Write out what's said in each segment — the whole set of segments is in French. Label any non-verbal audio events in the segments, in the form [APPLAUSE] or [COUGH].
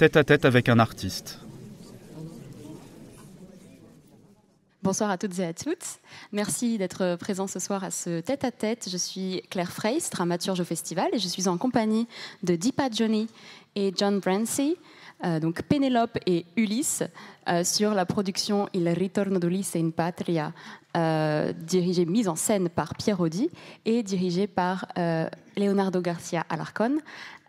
tête à tête avec un artiste. Bonsoir à toutes et à tous. Merci d'être présents ce soir à ce tête-à-tête. Je suis Claire Frey, dramaturge au festival, et je suis en compagnie de Deepa Johnny et John Brancy. Euh, donc Pénélope et Ulysse euh, sur la production Il ritorno d'Ulysse in patria, euh, dirigée, mise en scène par Pierre Audi et dirigée par Leonardo Garcia Alarcon,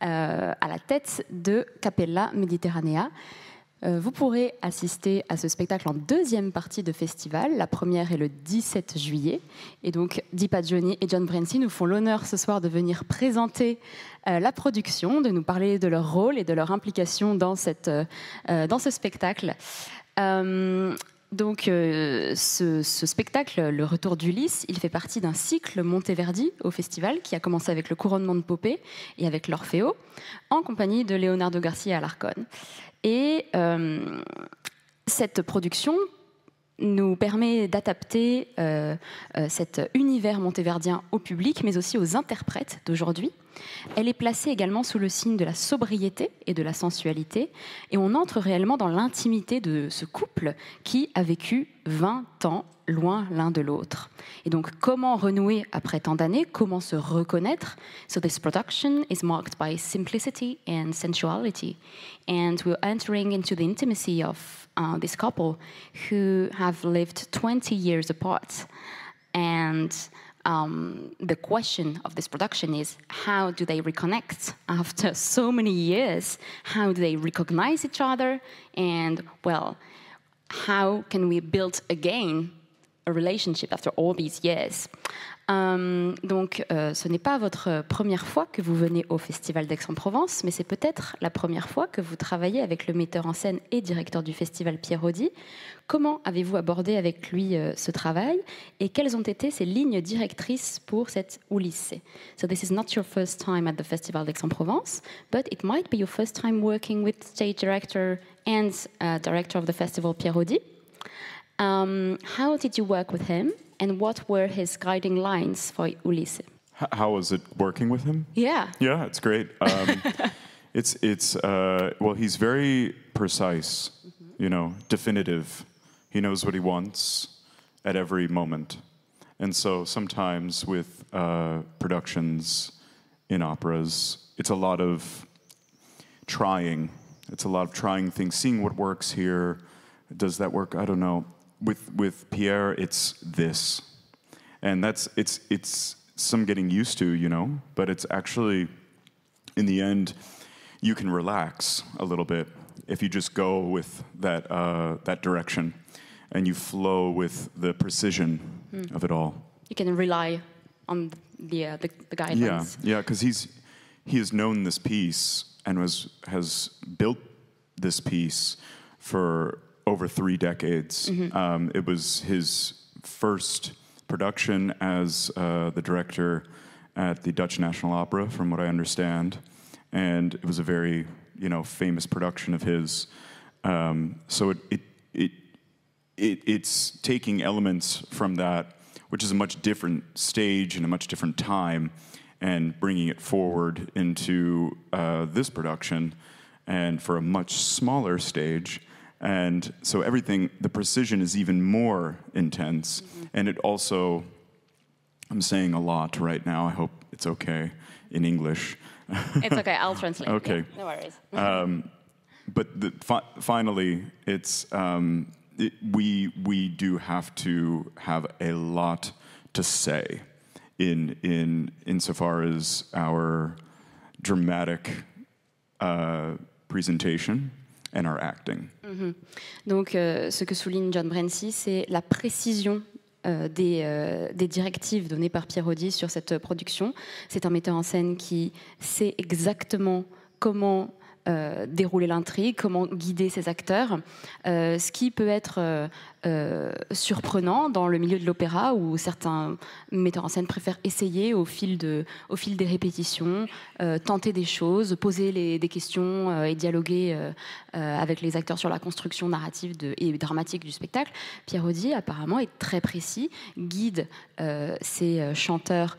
à la tête de Capella Mediterranea. Euh, vous pourrez assister à ce spectacle en deuxième partie de festival. La première est le 17 juillet. Et donc, Deepa Johnny et John Brancy nous font l'honneur ce soir de venir présenter euh, la production, de nous parler de leur rôle et de leur implication dans, cette, euh, dans ce spectacle. donc, ce, spectacle, Le Retour d'Ulysse, il fait partie d'un cycle Monteverdi au festival qui a commencé avec le couronnement de Popée et avec l'Orfeo, en compagnie de Leonardo Garcia à l'Arconne. Et euh, cette production nous permet d'adapter euh, euh, cet univers montéverdien au public, mais aussi aux interprètes d'aujourd'hui. Elle est placée également sous le signe de la sobriété et de la sensualité, et on entre réellement dans l'intimité de ce couple qui a vécu 20 ans loin l'un de l'autre. Et donc, comment renouer après tant d'années Comment se reconnaître So this production is marked by simplicity and sensuality, and we're entering into the intimacy of uh, this couple who have lived 20 years apart. And um, the question of this production is how do they reconnect [LAUGHS] after so many years? How do they recognize each other? And, well, how can we build again a relationship after all these years? Euh, donc, euh, ce n'est pas votre première fois que vous venez au Festival d'Aix-en-Provence, mais c'est peut-être la première fois que vous travaillez avec le metteur en scène et directeur du festival Pierre Audi. Comment avez-vous abordé avec lui euh, ce travail et quelles ont été ses lignes directrices pour cette Ulysse So, this is not your first time at the Festival d'Aix-en-Provence, but it might be your first time working with stage director and uh, director of the festival Pierre Audi. Um, how did you work with him? and what were his guiding lines for Ulisse? How was it working with him? Yeah. Yeah, it's great. Um, [LAUGHS] it's it's uh, well, he's very precise, mm-hmm. you know, definitive. He knows what he wants at every moment, and so sometimes with uh, productions in operas, it's a lot of trying. It's a lot of trying things, seeing what works here. Does that work? I don't know with with Pierre, it's this, and that's it's it's some getting used to, you know. But it's actually, in the end, you can relax a little bit if you just go with that uh, that direction, and you flow with the precision mm. of it all. You can rely on the uh, the, the Yeah, yeah, because he's he has known this piece and was has built this piece for over three decades. Mm-hmm. Um, it was his first production as uh, the director at the Dutch National Opera, from what I understand, and it was a very you know famous production of his. Um, so it, it it it it's taking elements from that, which is a much different stage and a much different time, and bringing it forward into uh, this production, and for a much smaller stage and so everything, the precision is even more intense. Mm-hmm. And it also, I'm saying a lot right now. I hope it's okay in English. it's okay, I'll [LAUGHS] translate. Okay. Yeah, no worries. Mm-hmm. um, but the, fi- finally, it's, um, it, we, we do have to have a lot to say in, in, insofar as our dramatic uh, presentation acting. Mhm. Donc, euh, ce que souligne John Brancy, c'est la précision euh, des, euh, des, directives données par Pierre Audi sur cette production. C'est un metteur en scène qui sait exactement comment dérouler l'intrigue, comment guider ses acteurs, ce qui peut être euh, surprenant dans le milieu de l'opéra où certains metteurs en scène préfèrent essayer au fil, de, au fil des répétitions, euh, tenter des choses, poser des questions euh, et dialoguer avec les acteurs sur la construction narrative et dramatique du spectacle. Pierre Audi apparemment est très précis, guide ses chanteurs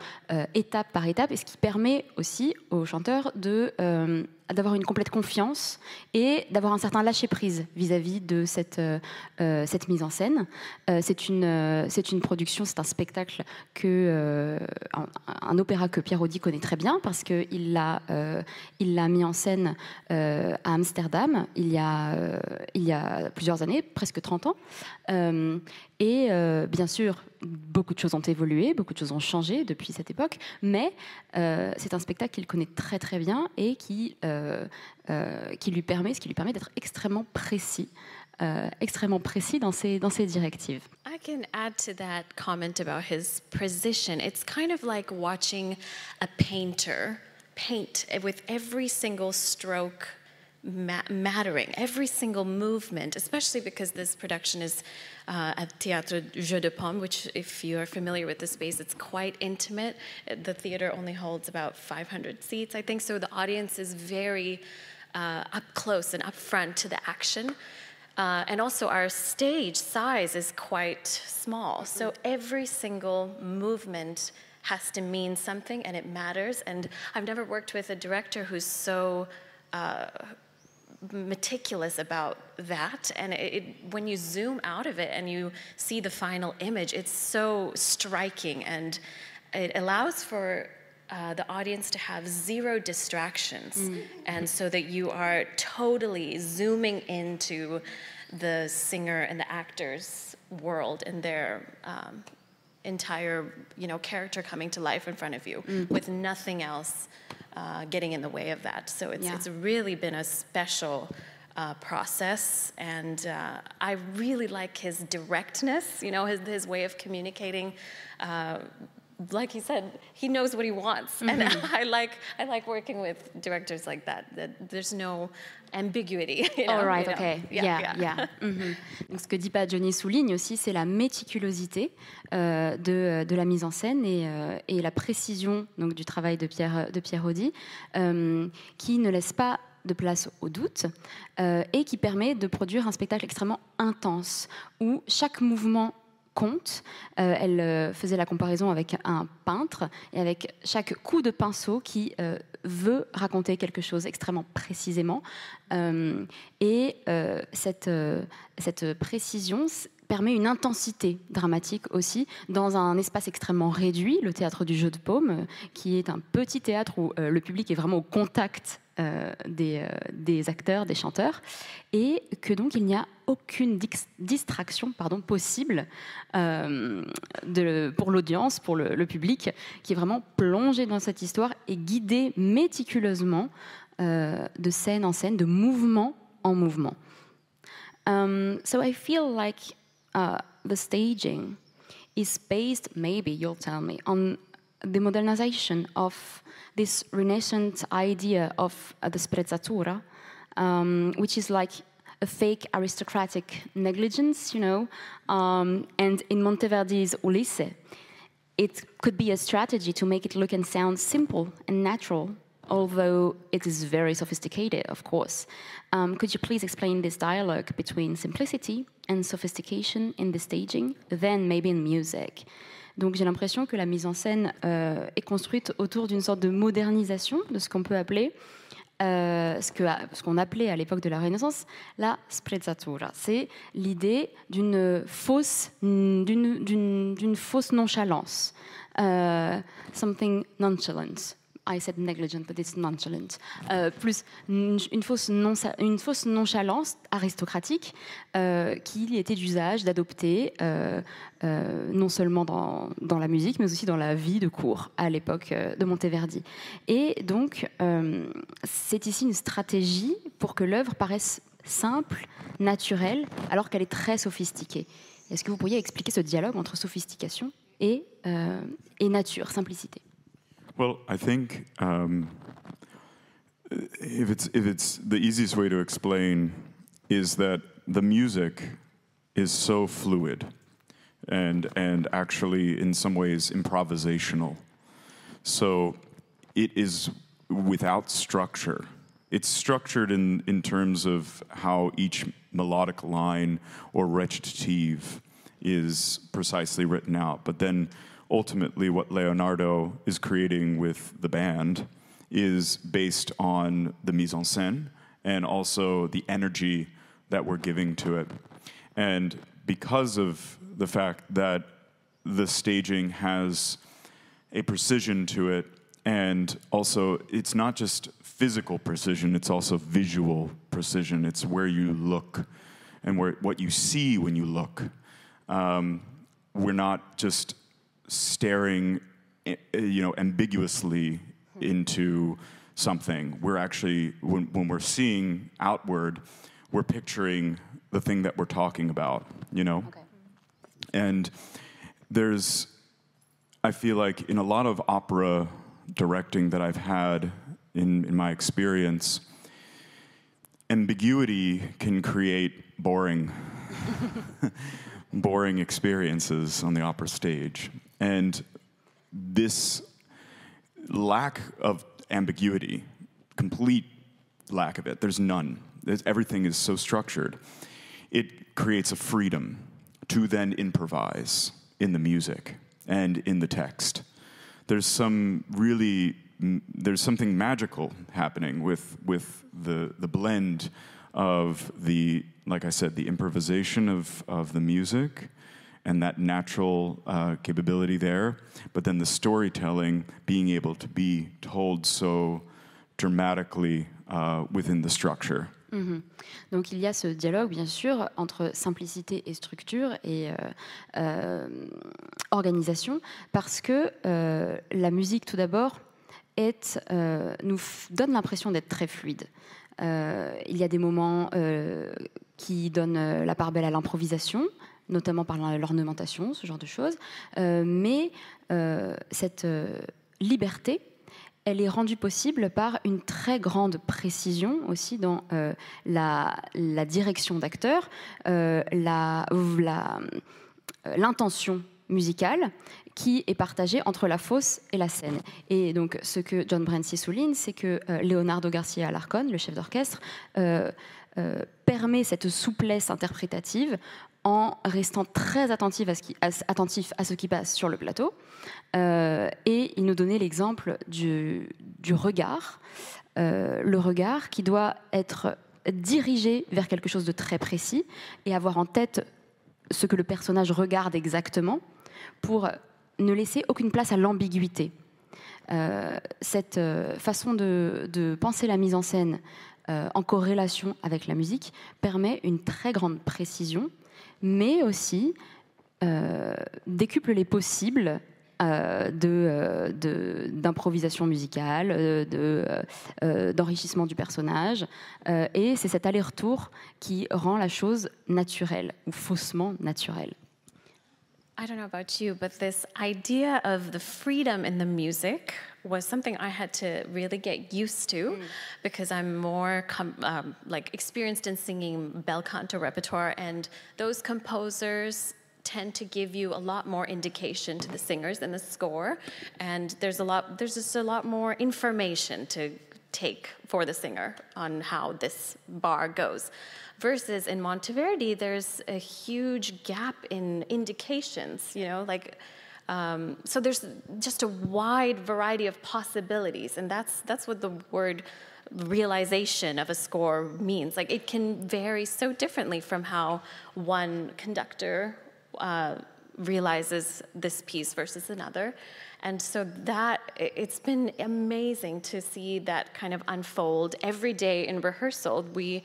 étape par étape et ce qui permet aussi aux chanteurs de d'avoir une complète confiance et d'avoir un certain lâcher-prise vis-à-vis de cette, cette mise en scène. Euh, c'est une, euh, une, production, c'est un spectacle que euh, un, opéra que Pierre Audi connaît très bien parce qu'il l'a il l'a mis en scène à Amsterdam il y, a, il y plusieurs années, presque 30 ans. et bien sûr, beaucoup de choses ont évolué, beaucoup de choses ont changé depuis cette époque, mais c'est un spectacle qu'il connaît très très bien et qui, qui lui permet, ce qui lui permet d'être extrêmement précis. euh, extrêmement précis dans dans directives. I can add to that comment about his precision. It's kind of like watching a painter paint with every single stroke mattering, every single movement, especially because this production is uh, at Théâtre Jeu de Pomme, which, if you are familiar with the space, it's quite intimate. The theater only holds about 500 seats, I think, so the audience is very uh, up close and up front to the action. Uh, and also our stage size is quite small. Mm -hmm. So every single movement has to mean something and it matters. And I've never worked with a director who's so uh, meticulous about that. And it, it, when you zoom out of it and you see the final image, it's so striking and it allows for uh, the audience to have zero distractions, mm. and so that you are totally zooming into the singer and the actor's world and their um, entire, you know, character coming to life in front of you, mm. with nothing else uh, getting in the way of that. So it's yeah. it's really been a special. Uh, process, and uh, I really like his directness. You know, his, his way of communicating uh, like he said, he knows what he wants, veut, et and mm-hmm. [LAUGHS] I like I like working with directors like that. That there's no ambiguity. [LAUGHS] You know, All right, yeah, yeah. [LAUGHS] Mm Donc ce que pas Johnny souligne aussi, c'est la méticulosité euh, euh, de, la mise en scène euh, et, la précision donc du travail de Pierre de Audi, qui ne laisse pas de place au doute et qui permet de produire un spectacle extrêmement intense où chaque mouvement compte, euh, elle euh, faisait la comparaison avec un peintre et avec chaque coup de pinceau qui euh, veut raconter quelque chose extrêmement précisément. et cette, cette précision, permet une intensité dramatique aussi dans un espace extrêmement réduit, le théâtre du jeu de paume, euh, qui est un petit théâtre où euh, le public est vraiment au contact euh, des, acteurs, des chanteurs, et que donc il n'y a aucune distraction possible de, pour l'audience, pour le, public, qui est vraiment plongé dans cette histoire et guidé méticuleusement de scène en scène, de mouvement en mouvement. Um, so I feel like Uh, the staging is based, maybe you'll tell me, on the modernization of this Renaissance idea of uh, the sprezzatura, um, which is like a fake aristocratic negligence, you know. Um, and in Monteverdi's Ulisse, it could be a strategy to make it look and sound simple and natural although it is very sophisticated, of course. Um, could you please explain this dialogue between simplicity and sophistication in the staging, then maybe in music? Donc j'ai l'impression que la mise en scène euh, est construite autour d'une sorte de modernisation de ce qu'on peut appeler, euh, ce qu'on appelait à l'époque de la Renaissance, la sprezzatura. C'est l'idée d'une fausse, d'une fausse nonchalance, euh, something nonchalant. I said negligent, but it's nonchalant. Euh, plus une, fausse non, une fausse nonchalance aristocratique euh, qu'il était d'usage d'adopter euh, euh, non seulement dans, la musique, mais aussi dans la vie de cour à l'époque de Monteverdi. Et donc, c'est ici une stratégie pour que l'œuvre paraisse simple, naturelle, alors qu'elle est très sophistiquée. Est-ce que vous pourriez expliquer ce dialogue entre sophistication et nature, simplicité Well, I think um, if it's if it's the easiest way to explain is that the music is so fluid and and actually in some ways improvisational. So it is without structure. It's structured in, in terms of how each melodic line or recitative is precisely written out. But then ultimately what Leonardo is creating with the band is based on the mise en scène and also the energy that we're giving to it. And because of the fact that the staging has a precision to it, and also it's not just physical precision, it's also visual precision. It's where you look and where, what you see when you look. Um, we're not just staring, eh, eh, you know, ambiguously into something. We're actually, when, when we're seeing outward, we're picturing the thing that we're talking about, you know? Okay. And there's, I feel like in a lot of opera directing that I've had in, in my experience, ambiguity can create boring, [LAUGHS] boring experiences on the opera stage. And this lack of ambiguity, complete lack of it, there's none. There's, everything is so structured. It creates a freedom to then improvise in the music and in the text. There's some really there's something magical happening with with the the blend of the like I said the improvisation of of the music and that natural uh, capability there, but then the storytelling being able to be told so dramatically uh, within the structure. Mmh. Donc il y a ce dialogue, bien sûr, entre simplicité et structure et euh, euh, organisation, parce que euh, la musique, tout d'abord, euh, nous donne l'impression d'être très fluide. Euh, il y a des moments euh, qui donnent la part belle à l'improvisation, notamment par l'ornementation, ce genre de choses. Euh, mais euh, cette euh, liberté, elle est rendue possible par une très grande précision aussi dans la, la, direction d'acteur, l'intention musicale qui est partagée entre la fosse et la scène. Et donc ce que John Brancy souligne, c'est que Leonardo Garcia Alarcon, le chef d'orchestre, permet cette souplesse interprétative en restant très attentif à ce qui, passe sur le plateau. Euh, et il nous donnait l'exemple du, regard, euh, le regard qui doit être dirigé vers quelque chose de très précis et avoir en tête ce que le personnage regarde exactement pour ne laisser aucune place à l'ambiguïté. Euh, cette façon de, penser la mise en scène en corrélation avec la musique permet une très grande précision mais aussi euh, décuple les possibles euh, euh, d'improvisation musicale, d'enrichissement du personnage. et c'est cet aller-retour qui rend la chose naturelle ou faussement naturelle. I don't know about you, but this idea of the freedom in the music was something I had to really get used to mm. because I'm more um, like experienced in singing bel canto repertoire, and those composers tend to give you a lot more indication to the singers than the score, and there's a lot there's just a lot more information to take for the singer on how this bar goes. Versus in Monteverdi, there's a huge gap in indications, you know, like um, so there's just a wide variety of possibilities, and that's that's what the word realization of a score means. Like it can vary so differently from how one conductor uh, realizes this piece versus another. And so that, it's been amazing to see that kind of unfold every day in rehearsal. We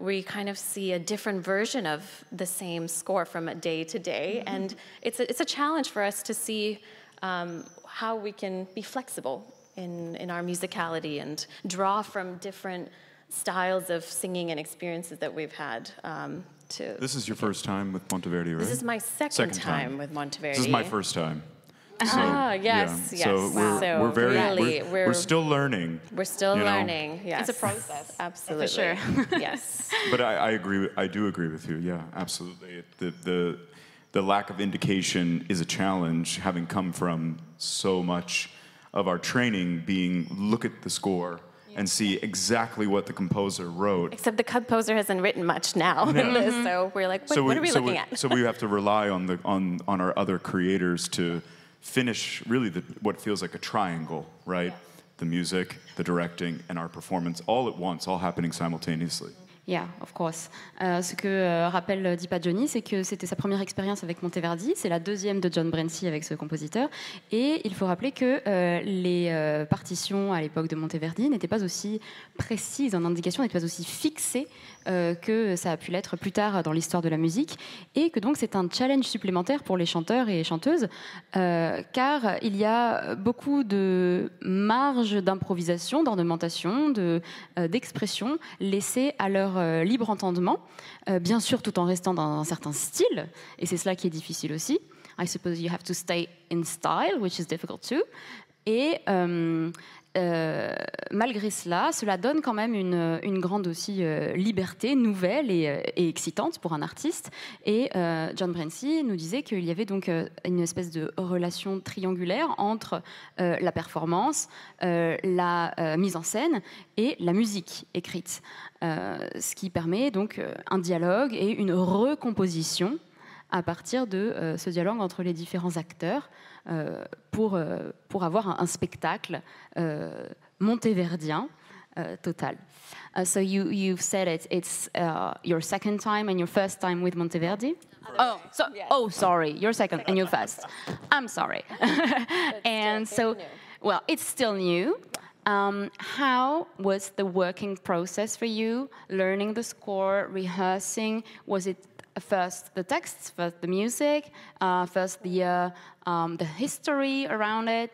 we kind of see a different version of the same score from day to day. Mm -hmm. And it's a, it's a challenge for us to see um, how we can be flexible in, in our musicality and draw from different styles of singing and experiences that we've had. Um, to, this is your first time with Monteverdi, right? This is my second, second time. time with Monteverdi. This is my first time. So, ah, yes, yeah. yes. So wow. we're, so we're very, really, we're, we're, we're, still learning. We're still know? learning. Yes. It's a process. [LAUGHS] Absolutely. For sure. [LAUGHS] yes. But I, I, agree. I do agree with you. Yeah, absolutely. The, the, the lack of indication is a challenge, having come from so much of our training being look at the score, and see exactly what the composer wrote. Except the composer hasn't written much now, mm -hmm. [LAUGHS] so we're like, what, so we, what are we so looking we, at? so we have to rely on the on on our other creators to finish really the, what feels like a triangle, right? Yeah. The music, the directing, and our performance all at once, all happening simultaneously. Mm -hmm. Yeah, of course. Euh, ce que euh, rappelle euh, Deepa Johnny, c'est que c'était sa première expérience avec Monteverdi, c'est la deuxième de John brency avec ce compositeur. Et il faut rappeler que les partitions à l'époque de Monteverdi n'étaient pas aussi précises en indication, n'étaient pas aussi fixées que ça a pu l'être plus tard dans l'histoire de la musique. Et que donc c'est un challenge supplémentaire pour les chanteurs et les chanteuses, car il y a beaucoup de marge d'improvisation, d'ornementation, d'expression laissée à leur euh, libre entendement, euh, bien sûr tout en restant dans un certain style, et c'est cela qui est difficile aussi. I suppose you have to stay in style, which is difficult too. Et euh, euh, malgré cela, cela donne quand même une, grande aussi euh, liberté nouvelle euh, et, excitante pour un artiste. Et John Brancy nous disait qu'il y avait donc une espèce de relation triangulaire entre la performance, la mise en scène et la musique écrite, ce qui permet donc un dialogue et une recomposition à partir de euh, ce dialogue entre les différents acteurs euh, pour, euh, pour avoir un, spectacle montéverdien. total. so you you've said it. It's uh, your second time and your first time with Monteverdi. Oh, so oh, sorry, your second and your first. I'm sorry. [LAUGHS] and so, well, it's still new. Um, how was the working process for you? Learning the score, rehearsing. Was it first the text, first the music, uh, first the, uh, um, the history around it.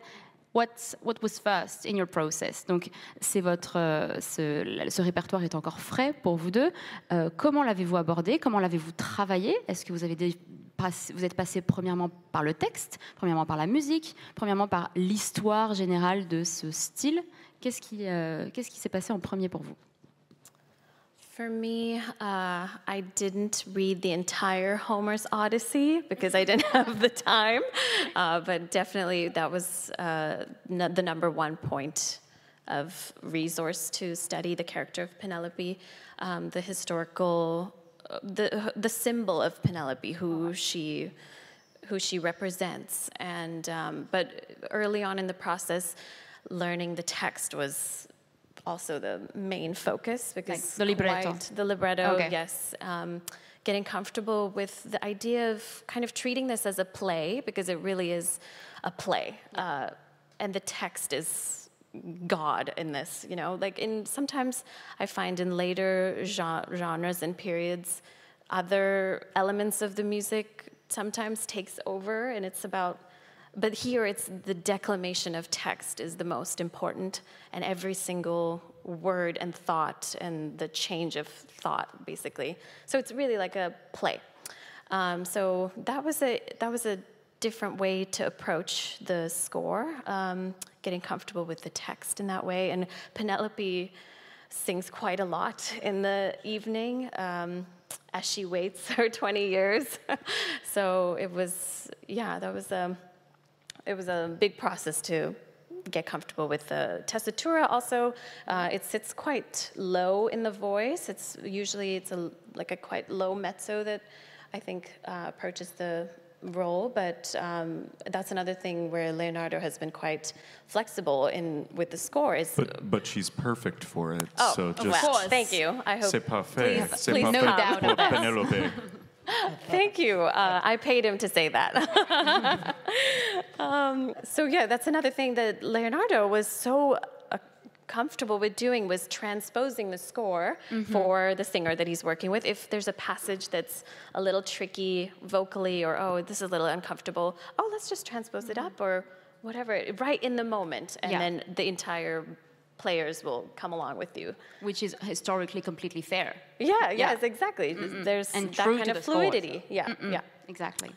What, what was first in your process Donc, c'est votre, euh, ce, répertoire est encore frais pour vous deux. Euh, comment l'avez-vous abordé Comment l'avez-vous travaillé Est-ce que vous, avez des, vous êtes passé premièrement par le texte, premièrement par la musique, premièrement par l'histoire générale de ce style Qu'est-ce qui, euh, qu'est-ce qui s'est passé en premier pour vous For me, uh, I didn't read the entire Homer's Odyssey because I didn't [LAUGHS] have the time, uh, but definitely that was uh, the number one point of resource to study the character of Penelope, um, the historical, uh, the the symbol of Penelope, who she who she represents, and um, but early on in the process, learning the text was also the main focus because like the libretto. Quite, the libretto, okay. yes. Um, getting comfortable with the idea of kind of treating this as a play because it really is a play, uh, and the text is God in this. You know, like in sometimes I find in later genres and periods, other elements of the music sometimes takes over, and it's about but here it's the declamation of text is the most important, and every single word and thought and the change of thought, basically. So it's really like a play. Um, so that was a that was a different way to approach the score, um, getting comfortable with the text in that way. And Penelope sings quite a lot in the evening um, as she waits [LAUGHS] her 20 years. [LAUGHS] so it was, yeah, that was. Um, it was a big process to get comfortable with the tessitura also uh, it sits quite low in the voice it's usually it's a like a quite low mezzo that i think uh, approaches the role but um, that's another thing where leonardo has been quite flexible in with the score is but, but she's perfect for it oh, so just well, thank you i hope c'est parfait please, c'est please parfait no doubt Penelope. [LAUGHS] thank you uh, i paid him to say that [LAUGHS] um, so yeah, that's another thing that Leonardo was so uh, comfortable with doing was transposing the score mm-hmm. for the singer that he's working with. If there's a passage that's a little tricky vocally, or oh, this is a little uncomfortable, oh, let's just transpose mm-hmm. it up, or whatever, right in the moment, and yeah. then the entire players will come along with you, which is historically completely fair. Yeah, yeah. yes, exactly. Mm-mm. There's and that kind of fluidity. Score. Yeah, Mm-mm. yeah, exactly.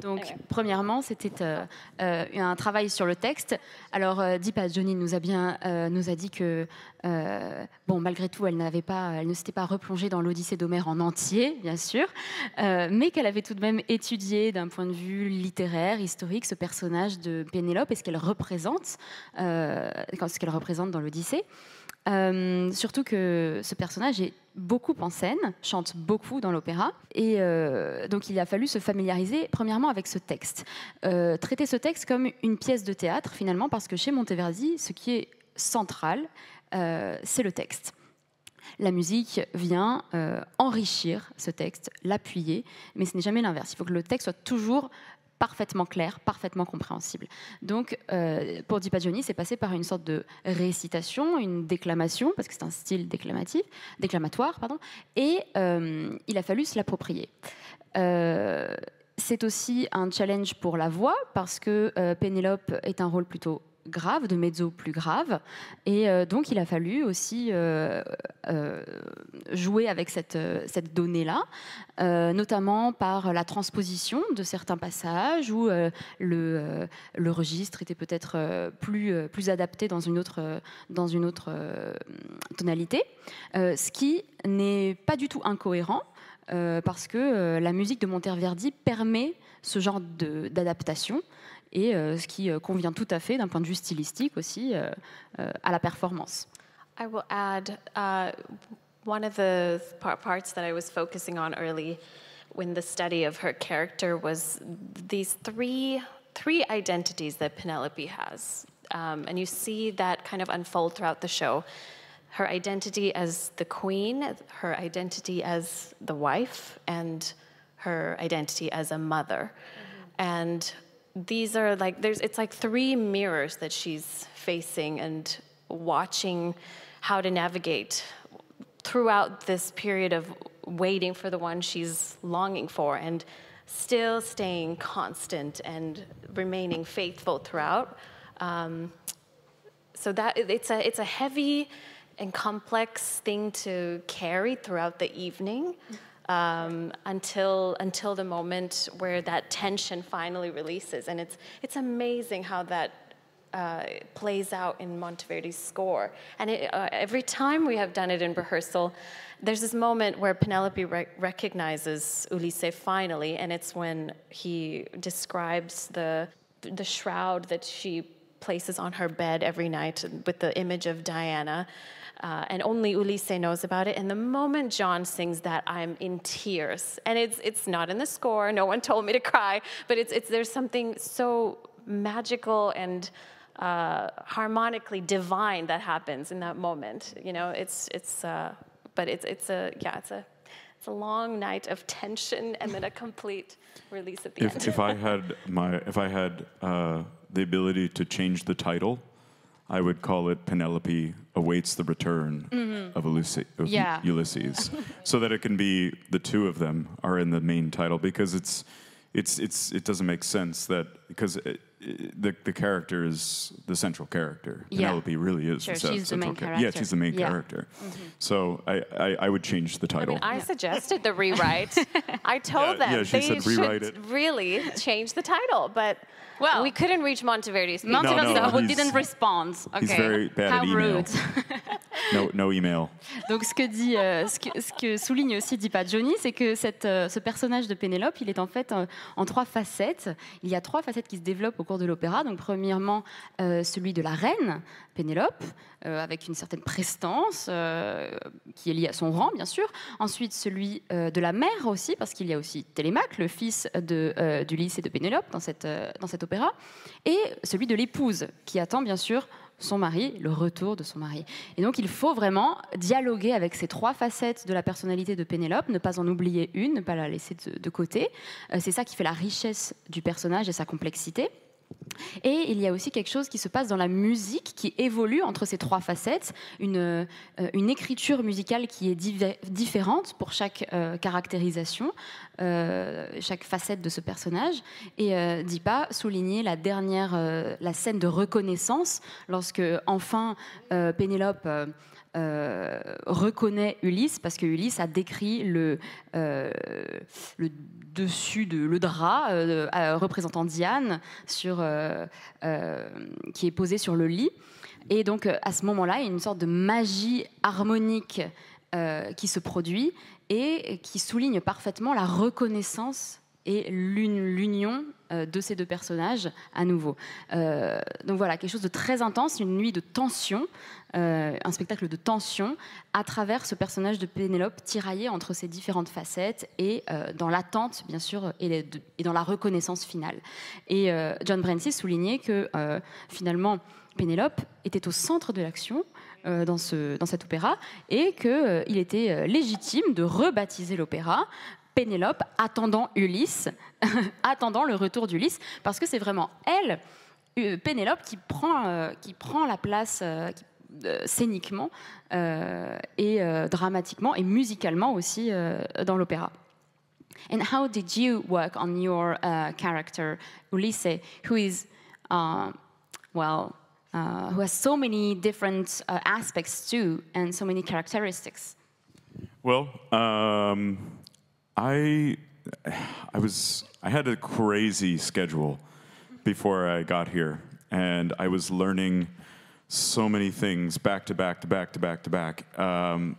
Donc, eh premièrement, c'était euh, euh, un travail sur le texte. Alors, euh, Deepa Johnny nous a bien euh, nous a dit que, bon, malgré tout, elle pas, elle ne s'était pas replongée dans l'Odyssée d'Homère en entier, bien sûr, mais qu'elle avait tout de même étudié d'un point de vue littéraire, historique, ce personnage de Pénélope et ce qu'elle représente, ce qu'elle représente dans l'Odyssée. Euh, surtout que ce personnage est beaucoup en scène, chante beaucoup dans l'opéra. Et euh, donc il a fallu se familiariser premièrement avec ce texte. Euh, traiter ce texte comme une pièce de théâtre finalement, parce que chez Monteverdi, ce qui est central, c'est le texte. La musique vient enrichir ce texte, l'appuyer, mais ce n'est jamais l'inverse. Il faut que le texte soit toujours parfaitement clair, parfaitement compréhensible. Donc, euh, pour Di Pagioni, c'est passé par une sorte de récitation, une déclamation, parce que c'est un style déclamatif, déclamatoire, pardon, et euh, il a fallu se l'approprier. Euh, c'est aussi un challenge pour la voix parce que Pénélope est un rôle plutôt Grave de mezzo plus grave Et euh, donc, il a fallu aussi euh, euh, jouer avec cette, cette donnée-là, notamment par la transposition de certains passages où le, le, registre était peut-être plus, plus adapté dans une autre, dans une autre tonalité, ce qui n'est pas du tout incohérent. parce que la musique de Monteverdi permet ce genre d'adaptation et euh, ce qui euh, convient tout à fait d'un point de vue stylistique aussi euh, à la performance. I will add uh, one of the parts that I was focusing on early when the study of her character was these three three identities that Penelope has, um, and you see that kind of unfold throughout the show. Her identity as the queen, her identity as the wife, and her identity as a mother. Mm -hmm. And these are like there's it's like three mirrors that she's facing and watching how to navigate throughout this period of waiting for the one she's longing for and still staying constant and remaining faithful throughout um, so that it's a it's a heavy and complex thing to carry throughout the evening um, until until the moment where that tension finally releases, and it's it's amazing how that. Uh, plays out in Monteverdi's score. And it, uh, every time we have done it in rehearsal, there's this moment where Penelope re recognizes Ulisse finally, and it's when he describes the, the shroud that she places on her bed every night with the image of Diana uh, and only Ulisse knows about it. And the moment John sings that, I'm in tears. And it's, it's not in the score, no one told me to cry, but it's, it's, there's something so magical and uh, harmonically divine that happens in that moment. You know, it's, it's uh, but it's, it's a, yeah, it's a it's a long night of tension and then a complete release at the if, end. if I [LAUGHS] had my, if I had uh, the ability to change the title I would call it Penelope awaits the return mm-hmm. of, Ulysses, of yeah. Ulysses, [LAUGHS] so that it can be the two of them are in the main title because it's it's it's it doesn't make sense that because it, uh, it, the the character is the central character. Yeah. Penelope really is sure, the she's central the main character. Ca- yeah, she's the main yeah. character. Mm-hmm. So I, I, I would change the title. I, mean, I yeah. suggested the [LAUGHS] rewrite. I told yeah, them yeah, she they said, rewrite should it. really change the title, but well, we couldn't reach Monteverdi. Monteverdi no, no, didn't respond. Okay. He's very bad How at rude. [LAUGHS] No, email. Donc ce que, dit, euh, ce, que, souligne aussi Deepa Johnny, c'est que euh, ce personnage de Pénélope, il est en fait euh, en trois facettes. Il y a trois facettes qui se développent au cours de l'opéra. Donc premièrement, celui de la reine Pénélope, avec une certaine prestance qui est liée à son rang, bien sûr. Ensuite, celui de la mère aussi, parce qu'il y a aussi Télémaque, le fils d'Ulysse et de Pénélope dans, cette, dans cet opéra. Et celui de l'épouse, qui attend bien sûr son mari, le retour de son mari. Et donc il faut vraiment dialoguer avec ces trois facettes de la personnalité de Pénélope, ne pas en oublier une, ne pas la laisser de, côté. Euh, c'est ça qui fait la richesse du personnage et sa complexité. Et il y a aussi quelque chose qui se passe dans la musique qui évolue entre ces trois facettes, une, euh, écriture musicale qui est différente pour chaque euh, caractérisation, euh, chaque facette de ce personnage. Et Dipa soulignait la dernière, la scène de reconnaissance, lorsque enfin Pénélope euh, reconnaît Ulysse parce que Ulysse a décrit le, euh, dessus le drap euh, représentant Diane sur, qui est posé sur le lit. Et donc à ce moment-là, il y a une sorte de magie harmonique qui se produit et qui souligne parfaitement la reconnaissance et l'union euh, de ces deux personnages à nouveau. Euh, donc voilà, quelque chose de très intense, une nuit de tension, euh, un spectacle de tension à travers ce personnage de Pénélope tiraillé entre ses différentes facettes et dans l'attente, bien sûr, et, dans la reconnaissance finale. Et John Brancy soulignait que finalement, Pénélope était au centre de l'action, dans, ce, cet opéra et qu'il était légitime de rebaptiser l'opéra Pénélope attendant Ulysse, [LAUGHS] attendant le retour d'Ulysse, parce que c'est vraiment elle, euh, Pénélope, qui prend, euh, qui prend la place euh, scéniquement et dramatiquement et musicalement aussi dans l'opéra. And how did you work on your uh, character, Ulysse, who is, uh, well, Uh, who has so many different uh, aspects too and so many characteristics? Well, um, I I was I had a crazy schedule before I got here, and I was learning so many things back to back to back to back to back. Um,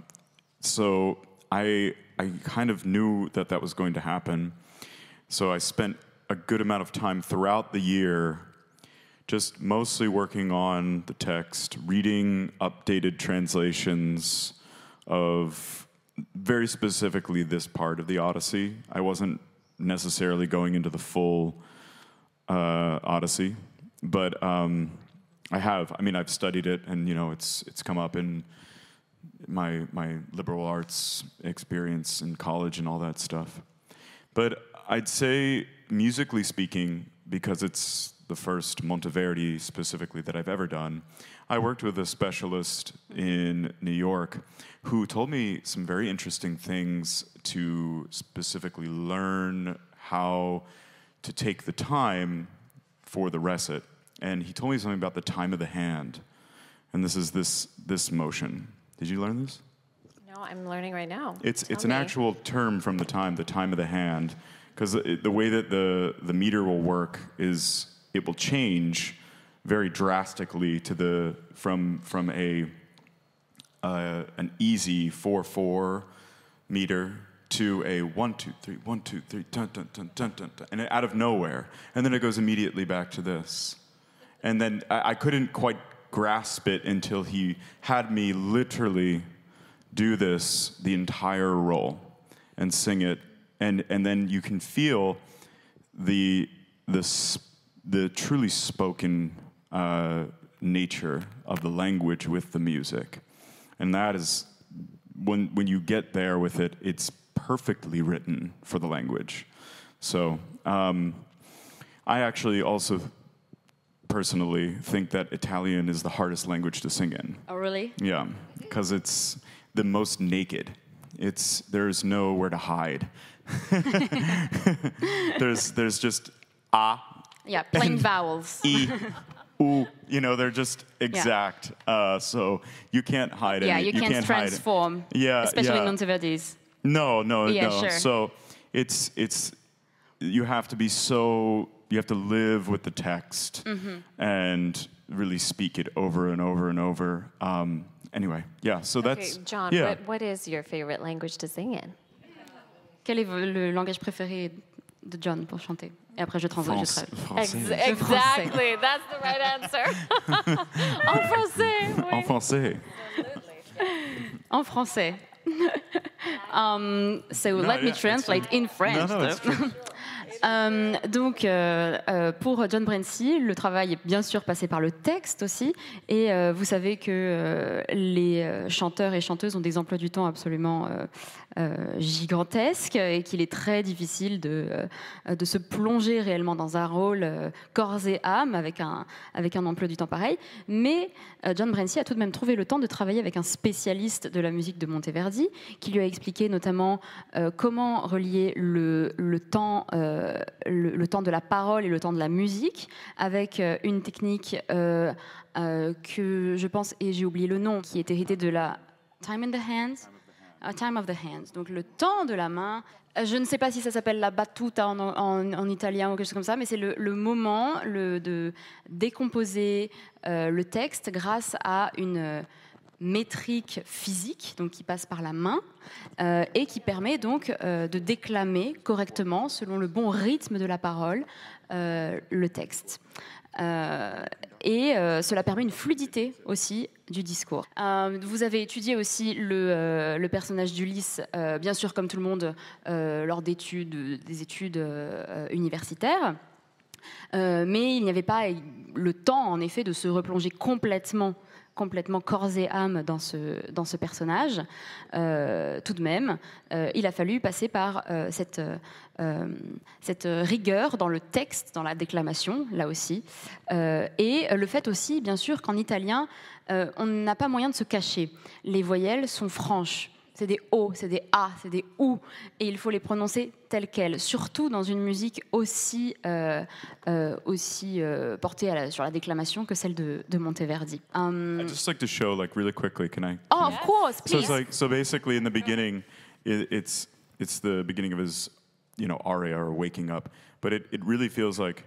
so I I kind of knew that that was going to happen. So I spent a good amount of time throughout the year just mostly working on the text, reading updated translations of very specifically this part of the Odyssey. I wasn't necessarily going into the full uh, Odyssey, but um, I have. I mean, I've studied it, and you know, it's it's come up in my my liberal arts experience in college and all that stuff. But I'd say, musically speaking, because it's the first Monteverdi specifically that I've ever done, I worked with a specialist in New York who told me some very interesting things to specifically learn how to take the time for the recit. And he told me something about the time of the hand. And this is this this motion. Did you learn this? No, I'm learning right now. It's it's an actual term from the time, the time of the hand, because the, the way that the the meter will work is it will change very drastically to the from from a uh, an easy four four meter to a one two three one two three dun dun dun dun dun, dun and out of nowhere, and then it goes immediately back to this, and then I, I couldn't quite grasp it until he had me literally do this the entire role and sing it and and then you can feel the the the truly spoken uh, nature of the language with the music. And that is, when, when you get there with it, it's perfectly written for the language. So um, I actually also personally think that Italian is the hardest language to sing in. Oh, really? Yeah, because it's the most naked. It's there's nowhere to hide. [LAUGHS] there's there's just ah. Yeah, plain vowels. E [LAUGHS] ooh, you know, they're just exact. Yeah. Uh, so you can't hide it. Yeah, you, you can't, can't transform. Yeah, especially yeah. Monteverdi's. No, no, yeah, no. Sure. So it's it's you have to be so you have to live with the text mm-hmm. and really speak it over and over and over. Um, anyway, yeah. So okay, that's John. Yeah. What, what is your favorite language to sing in? Quel est le langage préféré de John pour chanter. Et après, je translate. français. exactly, that's the right answer. [LAUGHS] en français. En français. en français. [LAUGHS] Um, so let me translate in French. [LAUGHS] Um, donc, euh, euh, pour John Brency, le travail est bien sûr passé par le texte aussi. Et euh, vous savez que les chanteurs et chanteuses ont des emplois du temps absolument euh, gigantesque et qu'il est très difficile de, euh, se plonger réellement dans un rôle euh, corps et âme avec un, avec un emploi du temps pareil. Mais John brency a tout de même trouvé le temps de travailler avec un spécialiste de la musique de Monteverdi qui lui a expliqué notamment comment relier le, temps, le, temps de la parole et le temps de la musique avec une technique que je pense, et j'ai oublié le nom, qui est héritée de la Time in the Hands. A Time of the Hands, donc le temps de la main. Euh, je ne sais pas si ça s'appelle la battuta en, en, italien ou quelque chose comme ça, mais c'est le, moment de décomposer euh, le texte grâce à une euh, métrique physique, donc qui passe par la main, et qui permet donc de déclamer correctement, selon le bon rythme de la parole, le texte. Euh, et euh, cela permet une fluidité aussi du discours. Euh, vous avez étudié aussi le, personnage d'Ulysse, bien sûr comme tout le monde, lors d'études, des études universitaires. mais il n'y avait pas le temps, en effet, de se replonger complètement complètement corps et âme dans ce, dans ce personnage, euh, tout de même, euh, il a fallu passer par euh, cette, cette rigueur dans le texte, dans la déclamation, là aussi, et le fait aussi, bien sûr, qu'en italien, on n'a pas moyen de se cacher. Les voyelles sont franches c'est des O, c'est des A, c'est des OU, et il faut les prononcer telles quelles, surtout dans une musique aussi, euh, euh, aussi euh, portée sur la déclamation que celle de, Monteverdi. Je voudrais hum. juste like to show, like, really quickly, can I? Oh, of course, please. So, it's like, so basically, in the beginning, it, it's, it's the beginning of his, you know, aria or waking up, but it, it really feels like.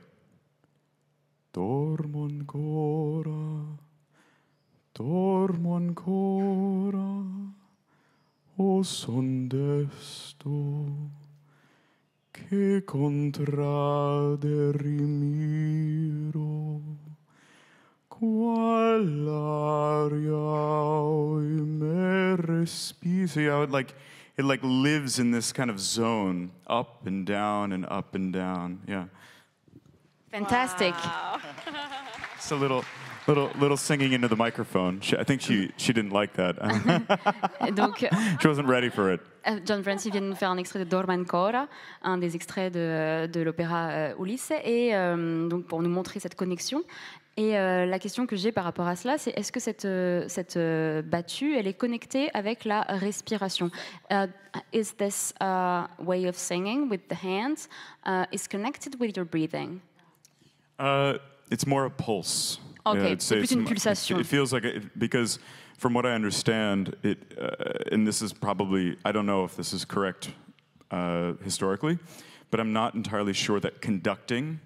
o sondesto che contrade rimiro qual aria See, I would like it like lives in this kind of zone, up and down and up and down. Yeah. Fantastic. Wow. it's a little Little, little singing into the microphone. She, I think she, she didn't like that. [LAUGHS] Donc, [LAUGHS] she wasn't ready for it. Euh, John Francis vient de nous faire un extrait de Dorman Cora, un des extraits de, de l'opéra euh, Ulysse, et euh, donc pour nous montrer cette connexion. Et euh, la question que j'ai par rapport à cela, c'est est-ce que cette, cette battue, elle est connectée avec la respiration uh, Is this cette way of singing with the hands uh, is connected with your breathing uh, It's more a pulse. Ok, c'est plus une pulsation. It feels like it, because from what I understand, it uh, and this is probably I don't know if this is correct uh, historically, but I'm not entirely sure that conducting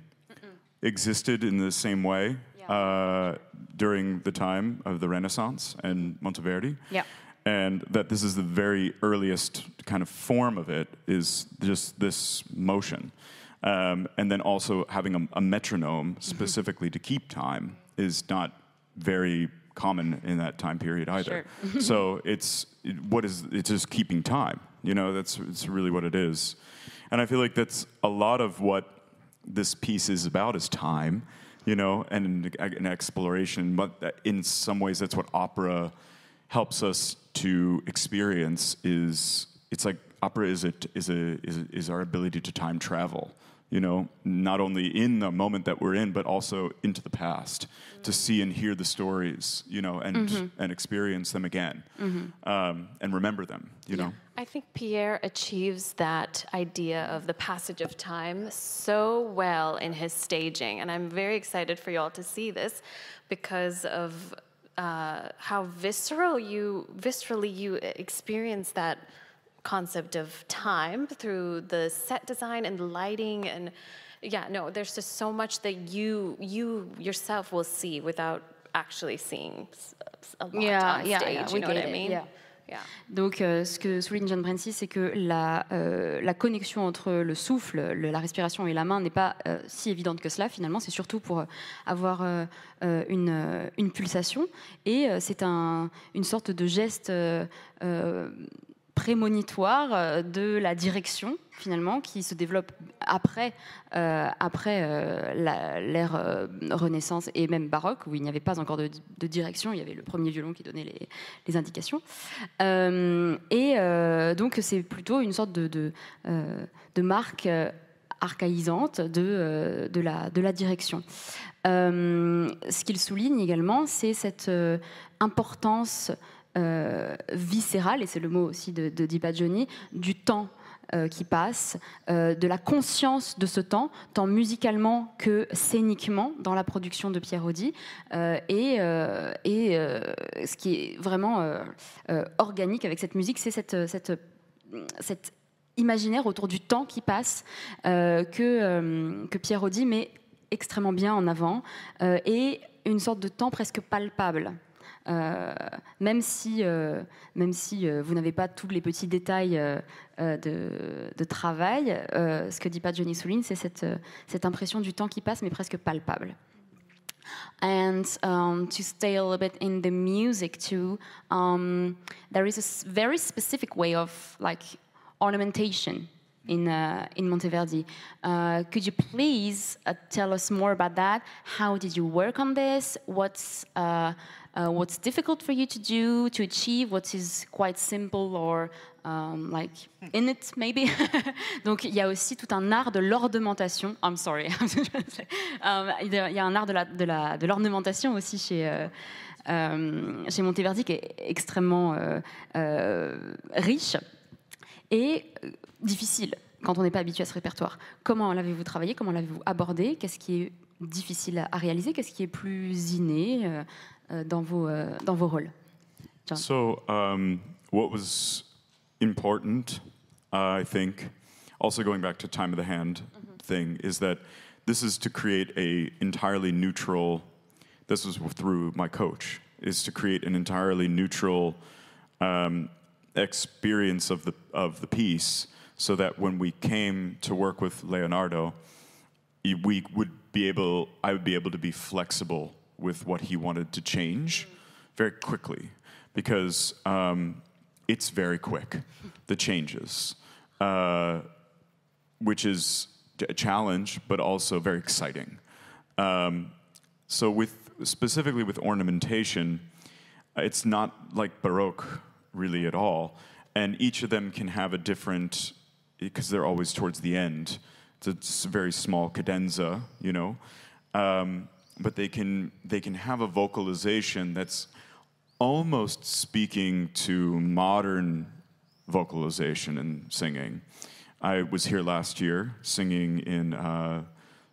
existed in the same way yeah. uh, during the time of the Renaissance and Monteverdi. Yeah. And that this is the very earliest kind of form of it is just this motion. Um, and then also having a, a metronome mm-hmm. specifically mm -hmm. to keep time is not very common in that time period either. Sure. [LAUGHS] so it's it, what is it's just keeping time. You know, that's it's really what it is. And I feel like that's a lot of what this piece is about is time, you know, and an exploration. But in some ways, that's what opera helps us to experience. Is it's like opera is a, is a is is our ability to time travel. You know, not only in the moment that we're in, but also into the past mm-hmm. to see and hear the stories. You know, and mm-hmm. and experience them again, mm-hmm. um, and remember them. You yeah. know. I think Pierre achieves that idea of the passage of time so well in his staging, and I'm very excited for y'all to see this because of uh, how visceral you viscerally you experience that concept of time through the set design and lighting and yeah no there's just so much that you you yourself will see without actually seeing a lot yeah, on yeah, stage yeah, you know what I mean yeah. Yeah. Donc, euh, ce que souligne John Prentice, c'est que la, euh, la, connexion entre le souffle, le, la respiration et la main n'est pas euh, si évidente que cela. Finalement, c'est surtout pour avoir une, une, pulsation et c'est un, une sorte de geste prémonitoire euh, de la direction finalement qui se développe après, euh, après euh, l'ère Renaissance et même baroque où il n'y avait pas encore de, direction, il y avait le premier violon qui donnait les, indications. et donc c'est plutôt une sorte de, de, marque archaïsante de, de, la, de la direction. ce qu'il souligne également, c'est cette importance euh, viscérale, et c'est le mot aussi de, de du temps. Euh, qui passe, euh, de la conscience de ce temps, tant musicalement que scéniquement dans la production de Pierre Audi, et, ce qui est vraiment organique avec cette musique, c'est cette, cette, cette, imaginaire autour du temps qui passe que, que Pierre Audi met extrêmement bien en avant, et une sorte de temps presque palpable. Euh, même si, euh, même si euh, vous n'avez pas tous les petits détails de, travail, ce que dit pas Johnny Souline, c'est cette, impression du temps qui passe, mais presque palpable. And um, to stay a little bit in the music too, um, there is a very specific way of like ornamentation in, uh, in Monteverdi. Uh, could you please uh, tell us more about that? How did you work on this? What's, uh, uh, what's difficult for you to do, to achieve? What is quite simple or um, like hmm. in it maybe? [LAUGHS] Donc il y a aussi tout un art de l'ornementation. I'm sorry. [LAUGHS] um, il y a un art de l'ornementation de aussi chez... Euh, euh, chez Monteverdi qui est extrêmement euh, riche et euh, difficile quand on n'est pas habitué à ce répertoire. Comment l'avez-vous travaillé Comment l'avez-vous abordé Qu'est-ce qui est difficile à réaliser Qu'est-ce qui est plus inné euh, euh, dans, vos, euh, dans vos rôles John. So, um, what was important, uh, I think, also going back to time of the hand mm -hmm. thing, is that this is to create a entirely neutral, this was through my coach, is to create an entirely neutral um, experience of the, of the piece so that when we came to work with Leonardo, we would be able, I would be able to be flexible with what he wanted to change very quickly because um, it's very quick, the changes, uh, which is a challenge, but also very exciting. Um, so with, specifically with ornamentation, it's not like Baroque really at all. And each of them can have a different, because they're always towards the end. It's a very small cadenza, you know. Um, but they can they can have a vocalization that's almost speaking to modern vocalization and singing. I was here last year singing in uh,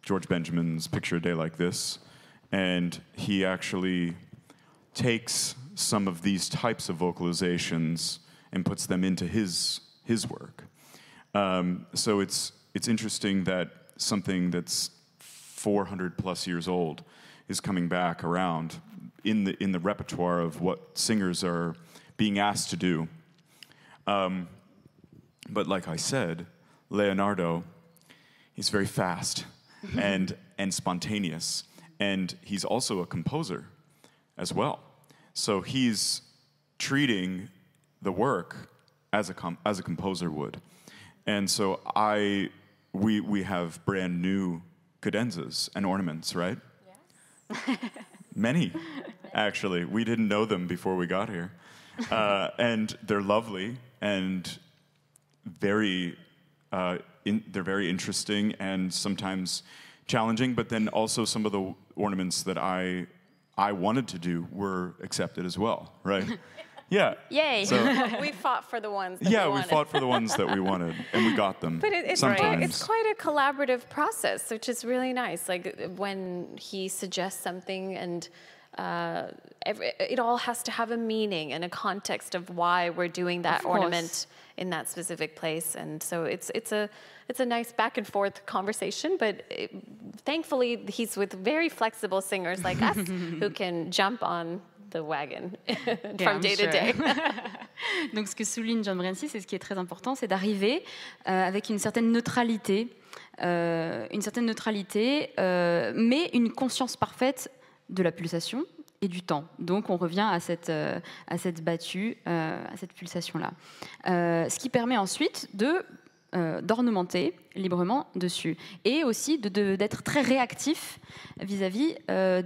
George Benjamin's Picture a Day Like This, and he actually takes some of these types of vocalizations and puts them into his, his work. Um, so it's, it's interesting that something that's 400 plus years old is coming back around in the, in the repertoire of what singers are being asked to do. Um, but like I said, Leonardo, he's very fast [LAUGHS] and, and spontaneous, and he's also a composer as well. So he's treating the work as a, com- as a composer would. And so I, we, we have brand new cadenzas and ornaments, right? Yeah. Many, [LAUGHS] actually. We didn't know them before we got here. Uh, and they're lovely and very, uh, in, they're very interesting and sometimes challenging, but then also some of the ornaments that I I wanted to do were accepted as well, right? [LAUGHS] Yeah. Yay. So, we fought for the ones Yeah, we, we, fought for the ones that we [LAUGHS] wanted, and we got them. But it, it's, quite, it's quite a collaborative process, which is really nice. Like when he suggests something and uh, every, it all has to have a meaning and a context of why we're doing that ornament in that specific place. And so it's it's a it's a nice back and forth conversation. But it, thankfully, he's with very flexible singers like us [LAUGHS] who can jump on the wagon [LAUGHS] from day to day. [LAUGHS] Donc, ce que souligne John Brancy, c'est ce qui est très important, c'est d'arriver euh, avec une certaine neutralité, euh, une certaine neutralité, euh, mais une conscience parfaite de la pulsation, et du temps. Donc on revient à cette, euh, à cette battue, euh, à cette pulsation-là. Euh, ce qui permet ensuite de d'ornementer librement dessus et aussi d'être de, d'être très réactif vis-à-vis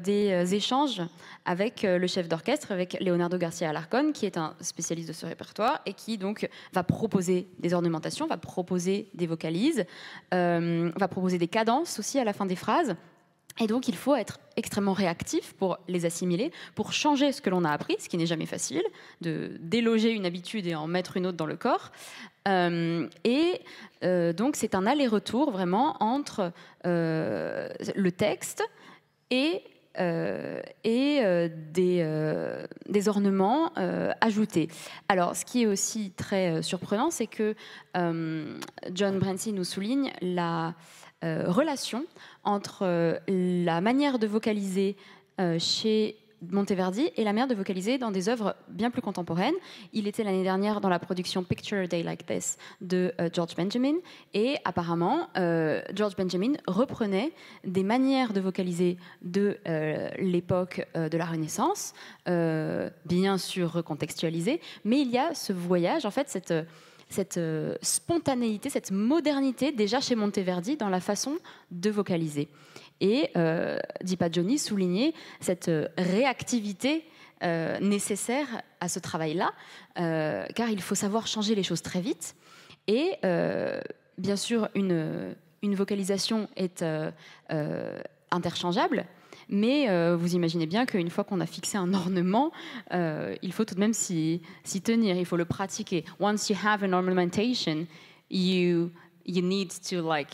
des échanges avec le chef d'orchestre, avec Leonardo Garcia Alarcon, qui est un spécialiste de ce répertoire et qui donc va proposer des ornementations, va proposer des vocalises, va proposer des cadences aussi à la fin des phrases. Et donc, il faut être extrêmement réactif pour les assimiler, pour changer ce que l'on a appris, ce qui n'est jamais facile, de déloger une habitude et en mettre une autre dans le corps. Euh, et euh, donc, c'est un aller-retour vraiment entre euh, le texte et, et des, des, ornements ajoutés. Alors, ce qui est aussi très surprenant, c'est que John Brancy nous souligne la euh, relation entre euh, la manière de vocaliser euh, chez Monteverdi et la manière de vocaliser dans des œuvres bien plus contemporaines. Il était l'année dernière dans la production Picture Day Like This de George Benjamin et apparemment George Benjamin reprenait des manières de vocaliser de l'époque de la Renaissance, bien sûr recontextualisées, mais il y a ce voyage, en fait, cette cette euh, spontanéité, cette modernité déjà chez Monteverdi dans la façon de vocaliser. Et euh, Dipa Johnny soulignait cette euh, réactivité euh, nécessaire à ce travail-là, car il faut savoir changer les choses très vite. Et bien sûr, une vocalisation est interchangeable, Mais euh, vous imaginez bien qu'une fois qu'on a fixé un ornement, euh, il faut tout de même s'y tenir, il faut le pratiquer. Once you have an ornamentation, you, you need to like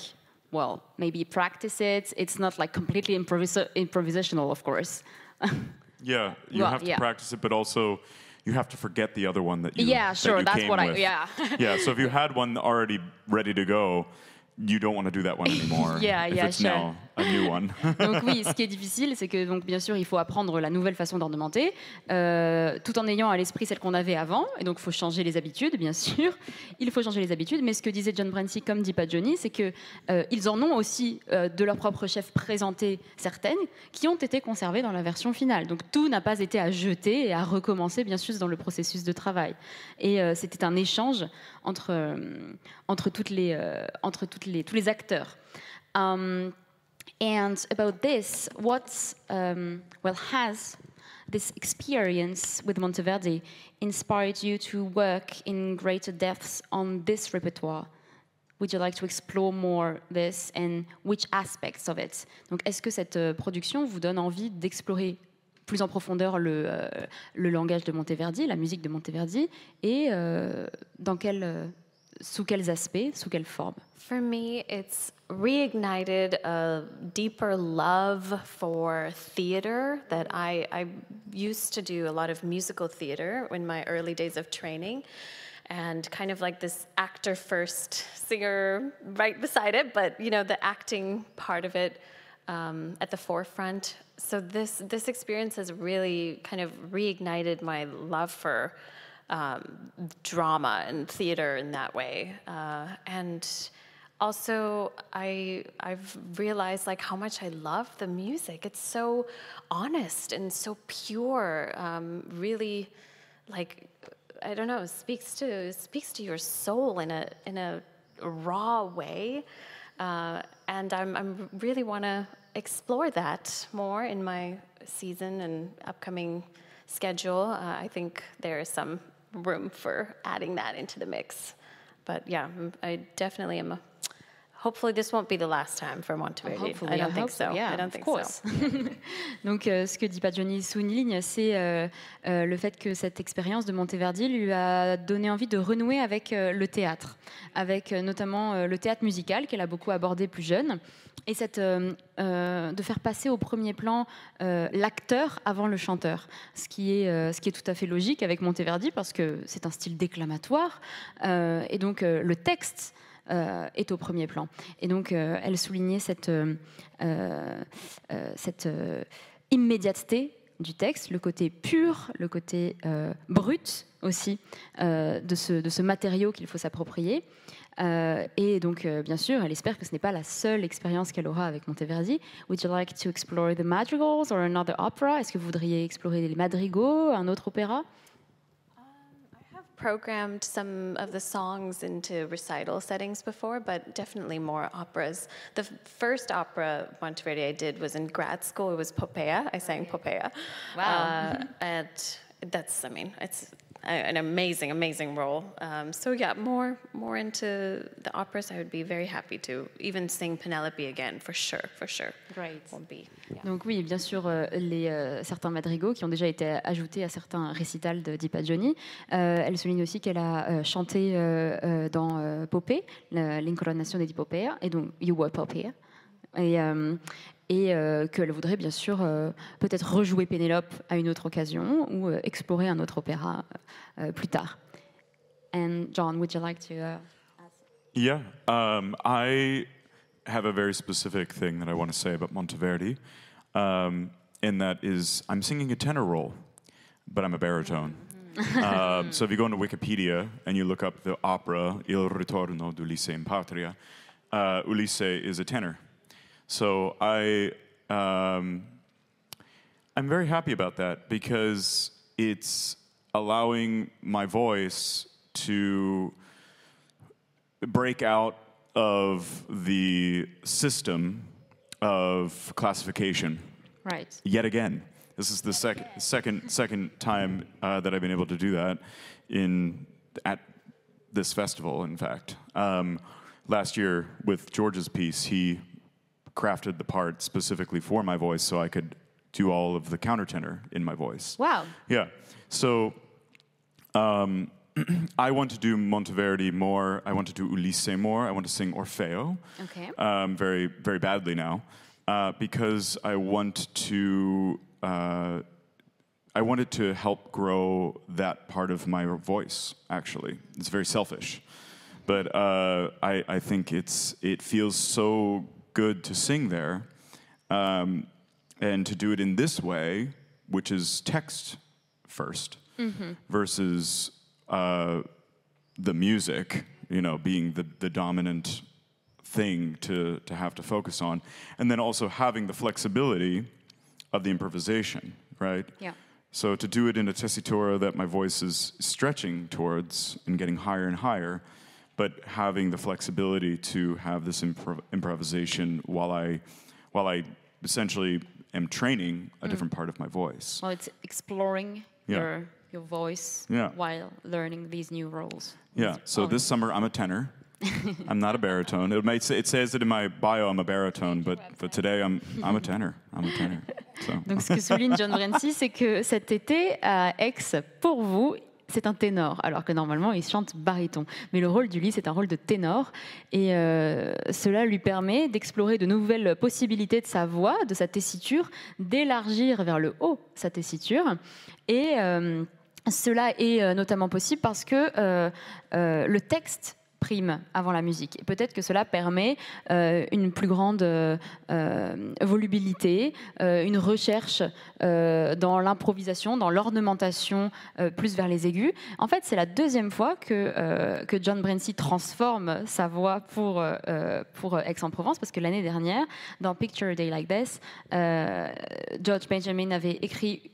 well, maybe practice it. It's not like completely improvis improvisational, of course. [LAUGHS] yeah, you well, have to yeah. practice it, but also you have to forget the other one that you yeah, sure, that you that's came what I yeah [LAUGHS] yeah. So if you had one already ready to go, you don't want to do that one [LAUGHS] anymore. yeah, yeah, sure. Now, one. [LAUGHS] [LAUGHS] donc oui, ce qui est difficile, c'est que donc bien sûr, il faut apprendre la nouvelle façon d'ornementer, euh, tout en ayant à l'esprit celle qu'on avait avant. Et donc, il faut changer les habitudes, bien sûr. Il faut changer les habitudes. Mais ce que disait John Brancy, comme dit pas Johnny, c'est que euh, ils en ont aussi euh, de leur propre chef présenté certaines qui ont été conservées dans la version finale. Donc tout n'a pas été à jeter et à recommencer, bien sûr, dans le processus de travail. Et c'était un échange entre entre toutes les entre toutes les tous les acteurs. Hum, And about this, what um, well has this experience with Monteverdi inspired you to work in greater depths on this repertoire? Would you like to explore more this and which aspects of it? Donc, est-ce que cette euh, production vous donne envie d'explorer plus en profondeur le, euh, le langage de Monteverdi, la musique de Monteverdi, et euh, dans quel euh, sous quels aspects, sous For me, it's reignited a deeper love for theater that I, I used to do a lot of musical theater in my early days of training and kind of like this actor first singer right beside it but you know the acting part of it um, at the forefront so this this experience has really kind of reignited my love for um, drama and theater in that way. Uh, and also, I I've realized like how much I love the music. It's so honest and so pure. Um, really, like I don't know, speaks to speaks to your soul in a in a raw way. Uh, and I'm, I'm really want to explore that more in my season and upcoming schedule. Uh, I think there is some room for adding that into the mix. But yeah, I definitely am Hopefully this won't be the last time for Monteverdi. I don't think so. [LAUGHS] Donc, euh, ce que dit Johnny sous c'est ligne, c'est euh, euh, le fait que cette expérience de Monteverdi lui a donné envie de renouer avec le théâtre, avec notamment le théâtre musical qu'elle a beaucoup abordé plus jeune, et cette, de faire passer au premier plan l'acteur avant le chanteur, ce qui, est, ce qui est tout à fait logique avec Monteverdi parce que c'est un style déclamatoire, et donc le texte. Euh, est au premier plan. Et donc, euh, elle soulignait cette, euh, immédiateté du texte, le côté pur, le côté brut aussi de, ce, matériau qu'il faut s'approprier. et donc, bien sûr, elle espère que ce n'est pas la seule expérience qu'elle aura avec Monteverdi. Would you like to explore the madrigals or another opera Est-ce que vous voudriez explorer les madrigaux, un autre opéra programmed some of the songs into recital settings before, but definitely more operas. The first opera Monteverdi I did was in grad school. It was Popea. I sang Popea. Wow. Uh, at that's, I mean, it's an amazing, amazing role. Um, so yeah, more more into the operas. I would be very happy to even sing Penelope again for sure, for sure. Great. Donc oui, bien sûr, euh, les euh, certains madrigaux qui ont déjà été ajoutés à certains récitals de Deepa Johnny. Euh, elle souligne aussi qu'elle a chanté dans Popée, l'incoronation de et donc You Were Pope Et, et euh, qu'elle voudrait bien sûr euh, peut-être rejouer Pénélope à une autre occasion ou euh, explorer un autre opéra plus tard. And John, would you like to? Uh, yeah, um, I have a very specific thing that I want to say about Monteverdi, um, and that is I'm singing a tenor role, but I'm a baritone. Mm-hmm. uh, [LAUGHS] so if you go into Wikipedia and you look up the opera Il Ritorno d'Ulisse in Patria, uh, Ulisse is a tenor. So I, um, I'm very happy about that because it's allowing my voice to break out of the system of classification. Right. Yet again. This is the second, second, second time uh, that I've been able to do that in, at this festival, in fact. Um, last year with George's piece, he crafted the part specifically for my voice so I could do all of the countertenor in my voice. Wow. Yeah. So um, [CLEARS THROAT] I want to do Monteverdi more. I want to do Ulisse more. I want to sing Orfeo. Okay. Um, very, very badly now uh, because I want to. Uh, I wanted to help grow that part of my voice. Actually, it's very selfish, but uh, I, I think it's it feels so good to sing there. Um, and to do it in this way, which is text 1st mm-hmm. versus uh, the music, you know, being the, the dominant thing to, to have to focus on. And then also having the flexibility of the improvisation, right? Yeah. So to do it in a tessitura that my voice is stretching towards and getting higher and higher but having the flexibility to have this improv- improvisation while I, while I essentially am training a mm. different part of my voice. Well, it's exploring yeah. your your voice yeah. while learning these new roles. Yeah. So oh. this summer I'm a tenor. [LAUGHS] I'm not a baritone. It, say, it says it in my bio I'm a baritone, but for today I'm I'm a [LAUGHS] tenor. I'm a tenor. So. Donc ce que souligne John Renzi, c'est que cet été à euh, Aix, pour vous, c'est un ténor, alors que normalement il chante baryton. Mais le rôle du d'Ulysse c'est un rôle de ténor, et euh, cela lui permet d'explorer de nouvelles possibilités de sa voix, de sa tessiture, d'élargir vers le haut sa tessiture, et euh, cela est euh, notamment possible parce que le texte prime avant la musique. Et peut-être que cela permet euh, une plus grande euh, euh, volubilité, une recherche dans l'improvisation, dans l'ornementation, plus vers les aigus. En fait, c'est la deuxième fois que, que John Brancy transforme sa voix pour, pour Aix-en-Provence, parce que l'année dernière, dans Picture a Day Like This, George Benjamin avait écrit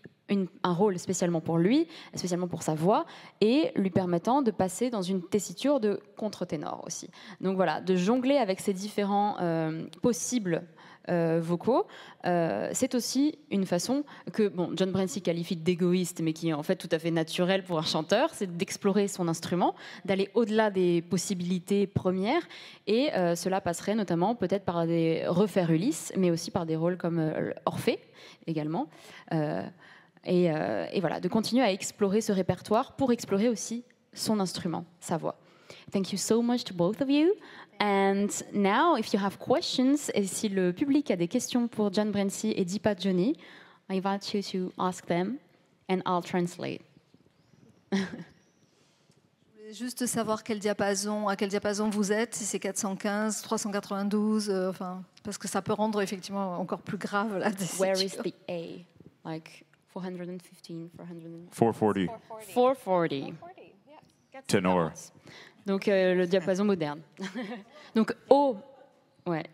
un rôle spécialement pour lui, spécialement pour sa voix, et lui permettant de passer dans une tessiture de contre-ténor aussi. Donc voilà, de jongler avec ces différents euh, possibles euh, vocaux, euh, c'est aussi une façon que bon, John Brancy qualifie d'égoïste, mais qui est en fait tout à fait naturelle pour un chanteur, c'est d'explorer son instrument, d'aller au-delà des possibilités premières, et cela passerait notamment peut-être par des refaire Ulysse, mais aussi par des rôles comme Orphée également. Euh, et, voilà, de continuer à explorer ce répertoire pour explorer aussi son instrument, sa voix. Thank you so much to both of you. And now, if you have questions, et si le public a des questions pour John Brency et Deepa Johnny, I invite you to ask them, and I'll translate. [LAUGHS] juste savoir quel diapason, à quel diapason vous êtes, si c'est 415, 392, euh, enfin, parce que ça peut rendre effectivement encore plus grave la décision. Where is the A? Like, 415, 400... 440. 440. 440. 440. Yeah. Tenor. Donc euh, le diapason moderne. [LAUGHS] Donc haut, ouais.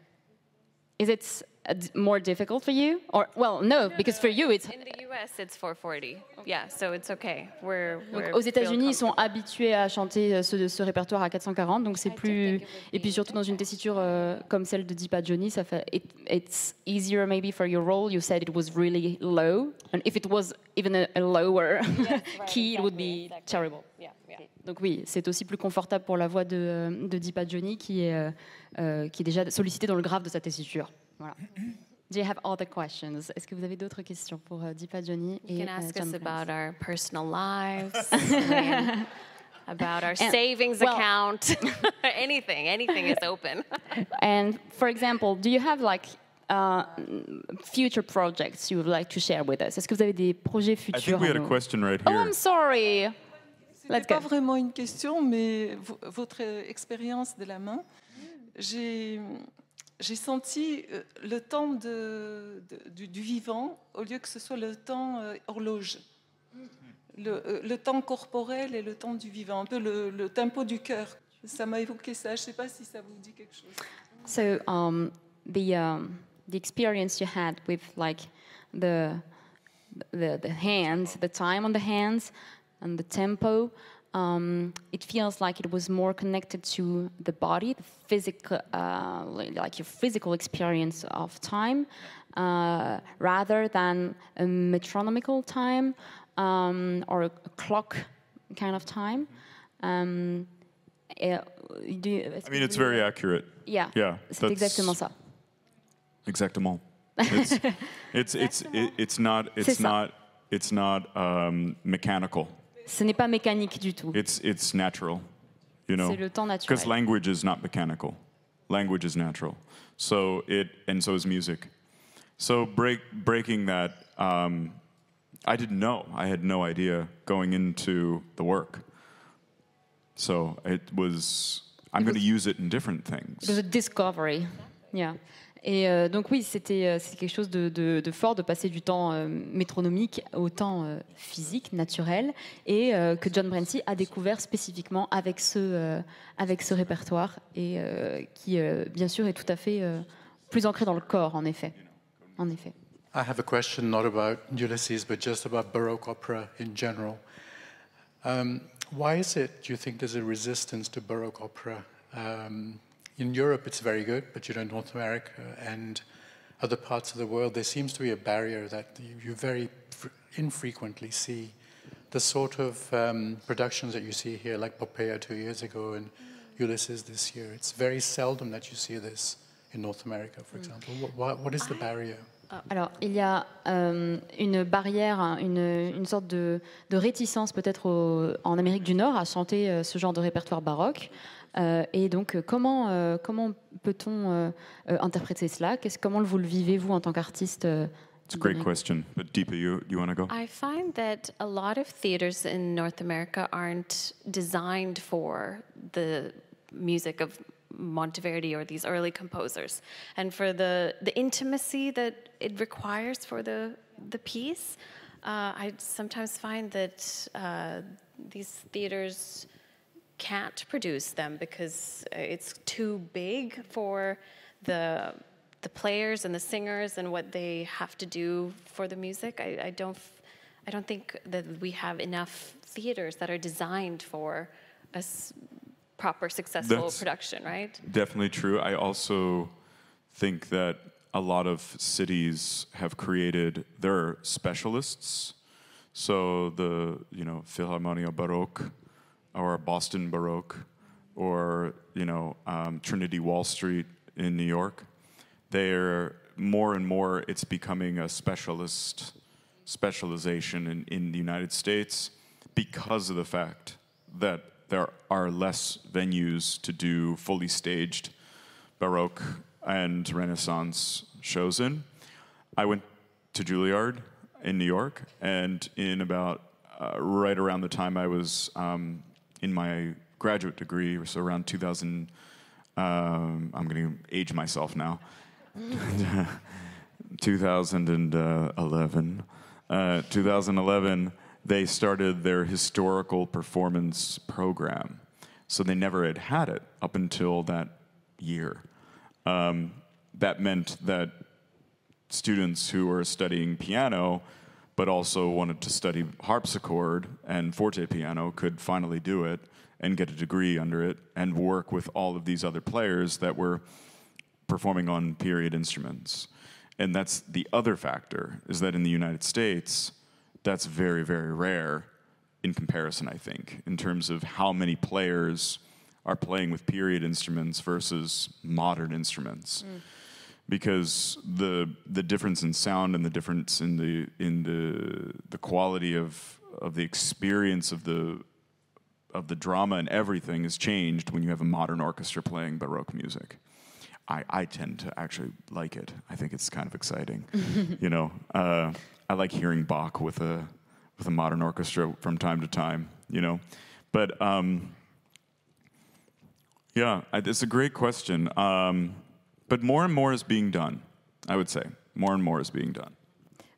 Is it Uh, more difficult for you? Or well, no, because for you it's in the US it's 440. Yeah, so it's okay. We're, aux États-Unis, ils sont habitués à chanter euh, ce, ce répertoire à 440, donc c'est plus et puis surtout dans une tessiture euh, comme celle de Deepa Johnny, ça fait it, it's easier maybe for your role. You said it was really low, and if it was even a, a lower yes, [LAUGHS] right, key, it would be terrible. Donc oui, c'est aussi plus confortable pour la voix de, euh, de Deepa Johnny qui est, qui est déjà sollicitée dans le grave de sa tessiture. Voilà. Mm-hmm. Do you have all the questions? Est-ce que vous avez d'autres questions pour uh, Deepa Johnny you et You euh, can ask uh, us about our personal lives, [LAUGHS] about our and, savings well, account, [LAUGHS] anything. Anything is open. [LAUGHS] and for example, do you have like uh, future projects you would like to share with us? Est-ce que vous avez des projets futurs? I think we had a question right oh, here. Oh, I'm sorry. Let's pas vraiment une question, mais votre expérience de la main. J'ai j'ai senti euh, le temps de, du, du, vivant au lieu que ce soit le temps euh, horloge. Le, euh, le, temps corporel et le temps du vivant, un peu le, le tempo du cœur. Ça m'a évoqué ça. Je ne sais pas si ça vous dit quelque chose. So um, the um, the experience you had with like the the, the hands, the time on the hands, and the tempo. um, it feels like it was more connected to the body, the physical, uh, like your physical experience of time, uh, rather than a metronomical time um, or a, clock kind of time. Um, eh, you, I mean, it's very accurate. Yeah. Yeah. C'est exactement ça. [LAUGHS] Exactement. It's it's it's, it's, it's not it's not it's not um, mechanical. Ce n'est pas mécanique du tout. It's it's natural, you know. C'est le temps naturel. Because language is not mechanical. Language is natural. So it and so is music. So break breaking that. Um, I didn't know. I had no idea going into the work. So it was. I'm going to use it in different things. It was a discovery. Yeah. Et euh, donc oui, c'était euh, c'est quelque chose de, de, de, fort de passer du temps euh, métronomique au temps physique, naturel, et que John Brancy a découvert spécifiquement avec ce, avec ce répertoire, et qui bien sûr est tout à fait plus ancré dans le corps, en effet. En effet. I have a question not about Ulysses, but just about Baroque opera in general. Um, why is it, do you think, there's a resistance to Baroque opera? Um, in Europe it's very good, but you know, North America and other parts of the world, there seems to be a barrier that you very infrequently see the sort of um, productions that you see here, like Popeye two years ago and Ulysses this year. It's very seldom that you see this in North America, for mm. example. what, what is the barrier? Ah, alors, il y a euh, une barrière, une, une sorte de, de réticence peut-être en Amérique du Nord à chanter euh, ce genre de répertoire baroque. Euh, et donc, euh, comment, euh, comment peut-on interpréter cela Qu'est-ce, Comment vous le vivez-vous en tant qu'artiste It's a great question. But Deepa, you, you want to go? I find that a lot of theaters in North America aren't designed for the music of Monteverdi or these early composers. And for the, the intimacy that it requires for the, the piece, uh, I sometimes find that uh, these theaters can't produce them because uh, it's too big for the the players and the singers and what they have to do for the music. I, I don't I don't think that we have enough theaters that are designed for a proper successful That's production, right? Definitely true. I also think that a lot of cities have created their specialists. So the you know Philharmonia Baroque or Boston Baroque or you know um, Trinity Wall Street in New York. They're more and more it's becoming a specialist specialization in, in the United States because of the fact that there are less venues to do fully staged Baroque and Renaissance shows in. I went to Juilliard in New York, and in about uh, right around the time I was um, in my graduate degree, so around 2000, um, I'm going to age myself now, [LAUGHS] 2011. Uh, uh 2011, they started their historical performance program. So they never had had it up until that year. Um, that meant that students who were studying piano but also wanted to study harpsichord and forte piano, could finally do it and get a degree under it and work with all of these other players that were performing on period instruments. And that's the other factor is that in the United States, that's very, very rare in comparison, I think, in terms of how many players are playing with period instruments versus modern instruments. Mm because the the difference in sound and the difference in the in the the quality of of the experience of the of the drama and everything has changed when you have a modern orchestra playing baroque music. I, I tend to actually like it. I think it's kind of exciting. [LAUGHS] you know, uh, I like hearing Bach with a with a modern orchestra from time to time. You know, but um, yeah, it's a great question. Um, but more and more is being done, I would say. More and more is being done.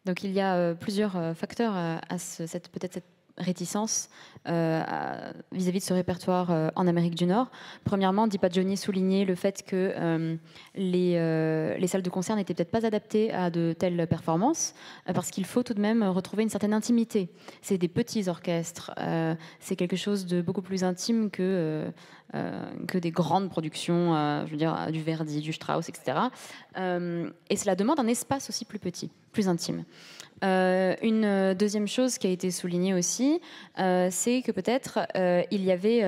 Donc il y a euh, plusieurs euh, facteurs euh, à ce, cette peut-être cette réticences euh, vis-à-vis de ce répertoire euh, en Amérique du Nord. Premièrement, Deepa Johnny soulignait le fait que euh, les, salles de concert n'étaient peut-être pas adaptées à de telles performances, parce qu'il faut tout de même retrouver une certaine intimité. C'est des petits orchestres, c'est quelque chose de beaucoup plus intime que, que des grandes productions, je veux dire, du Verdi, du Strauss, etc. et cela demande un espace aussi plus petit intime. Euh, une euh, deuxième chose qui a été soulignée aussi, euh, c'est que peut-être il y avait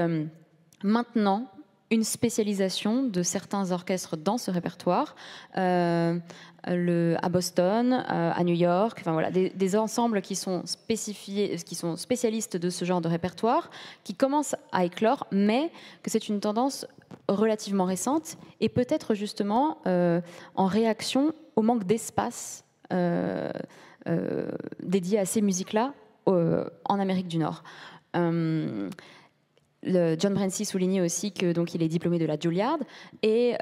maintenant une spécialisation de certains orchestres dans ce répertoire, à Boston, à New York, enfin voilà, des, ensembles qui sont, spécifiés, qui sont spécialistes de ce genre de répertoire, qui commencent à éclore, mais que c'est une tendance relativement récente et peut-être justement en réaction au manque d'espace euh, euh, dédié à ces musiques-là euh, en Amérique du Nord. Le John Brancy soulignait aussi que donc il est diplômé de la Juilliard et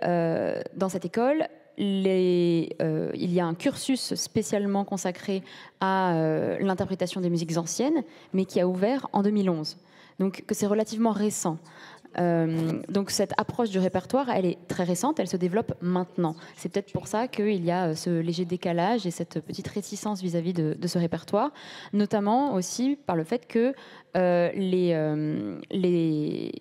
dans cette école les, il y a un cursus spécialement consacré à l'interprétation des musiques anciennes, mais qui a ouvert en 2011. Donc que c'est relativement récent. Euh, donc cette approche du répertoire, elle est très récente, elle se développe maintenant. C'est peut-être pour ça qu'il y a euh, ce léger décalage et cette petite réticence vis-à-vis de, ce répertoire, notamment aussi par le fait que euh, les, les,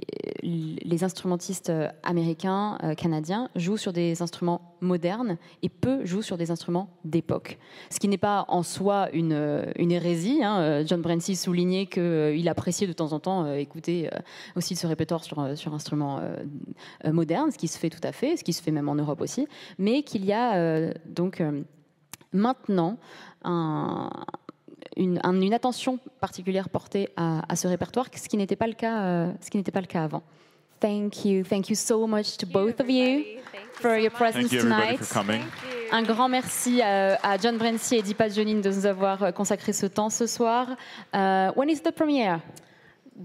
les, instrumentistes américains, canadiens, jouent sur des instruments modernes et peu jouent sur des instruments d'époque. Ce qui n'est pas en soi une, hérésie. Hein. John Brancy soulignait qu'il appréciait de temps en temps écouter aussi ce répertoire sur euh, sur, instruments euh, modernes, ce qui se fait tout à fait, ce qui se fait même en Europe aussi, mais qu'il y a euh, donc maintenant un, une, attention particulière portée à, ce répertoire, ce qui n'était pas le cas, ce qui n'était pas le cas avant. Thank you, thank you so much to both of you for your presence tonight. Un grand merci à, John Brency et Dipa Jonin de nous avoir consacré ce temps ce soir. when is the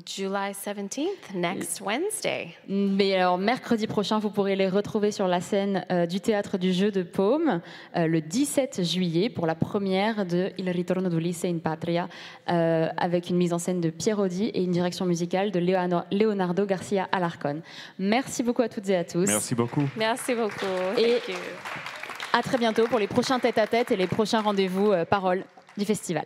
July 17th, next mm. Wednesday. Mais alors, mercredi prochain, vous pourrez les retrouver sur la scène euh, du théâtre du jeu de paume euh, le 17 juillet pour la première de Il ritorno d'Ulisse in patria euh, avec une mise en scène de Pierre Audi et une direction musicale de Leonardo Garcia Alarcon. Merci beaucoup à toutes et à tous. Merci beaucoup. Merci beaucoup. Et à très bientôt pour les prochains tête-à-tête et les prochains rendez-vous Parole du festival.